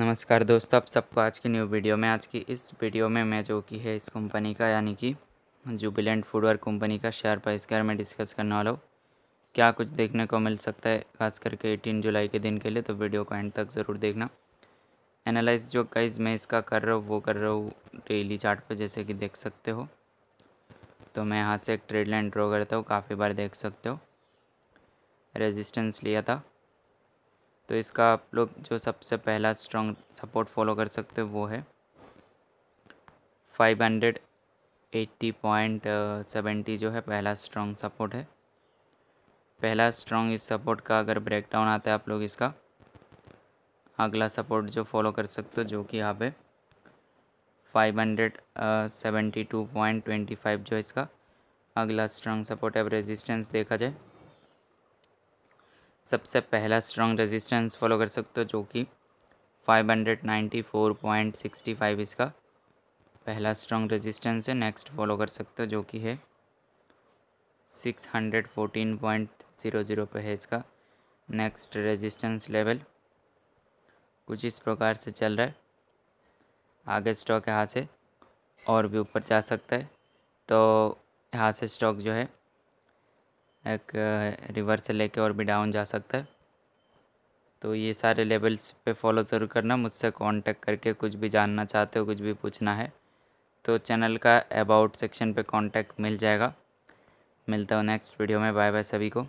नमस्कार दोस्तों आप सबको आज की न्यू वीडियो में आज की इस वीडियो में मैं जो कि है इस कंपनी का यानी कि जुबिलेंट फूडवेयर कंपनी का शेयर प्राइस के में डिस्कस करने वाला हूँ क्या कुछ देखने को मिल सकता है खास करके एटीन जुलाई के दिन के लिए तो वीडियो को एंड तक ज़रूर देखना एनालाइज जो काइज मैं इसका कर रहा हूँ वो कर रहा हूँ डेली चार्ट पर जैसे कि देख सकते हो तो मैं यहाँ से एक ट्रेड लाइन ड्रॉ करता हूँ काफ़ी बार देख सकते हो रेजिस्टेंस लिया था तो इसका आप लोग जो सबसे पहला स्ट्रॉन्ग सपोर्ट फॉलो कर सकते हो वो है five hundred eighty point seventy जो है पहला स्ट्रॉन्ग सपोर्ट है पहला स्ट्रॉन्ग इस सपोर्ट का अगर ब्रेकडाउन आता है आप लोग इसका अगला सपोर्ट जो फॉलो कर सकते हो जो कि यहाँ पे five hundred seventy two point twenty five जो है इसका अगला स्ट्रॉन्ग सपोर्ट है रेजिस्टेंस देखा जाए सबसे पहला स्ट्रॉन्ग रेजिस्टेंस फॉलो कर सकते हो जो कि 594.65 इसका पहला स्ट्रॉन्ग रेजिस्टेंस है नेक्स्ट फॉलो कर सकते हो जो कि है 614.00 पे है इसका नेक्स्ट रेजिस्टेंस लेवल कुछ इस प्रकार से चल रहा है आगे स्टॉक यहाँ से और भी ऊपर जा सकता है तो यहाँ से स्टॉक जो है एक रिवर्स से लेके और भी डाउन जा सकता है तो ये सारे लेवल्स पे फॉलो ज़रूर करना मुझसे कांटेक्ट करके कुछ भी जानना चाहते हो कुछ भी पूछना है तो चैनल का अबाउट सेक्शन पे कांटेक्ट मिल जाएगा मिलता हूँ नेक्स्ट वीडियो में बाय बाय सभी को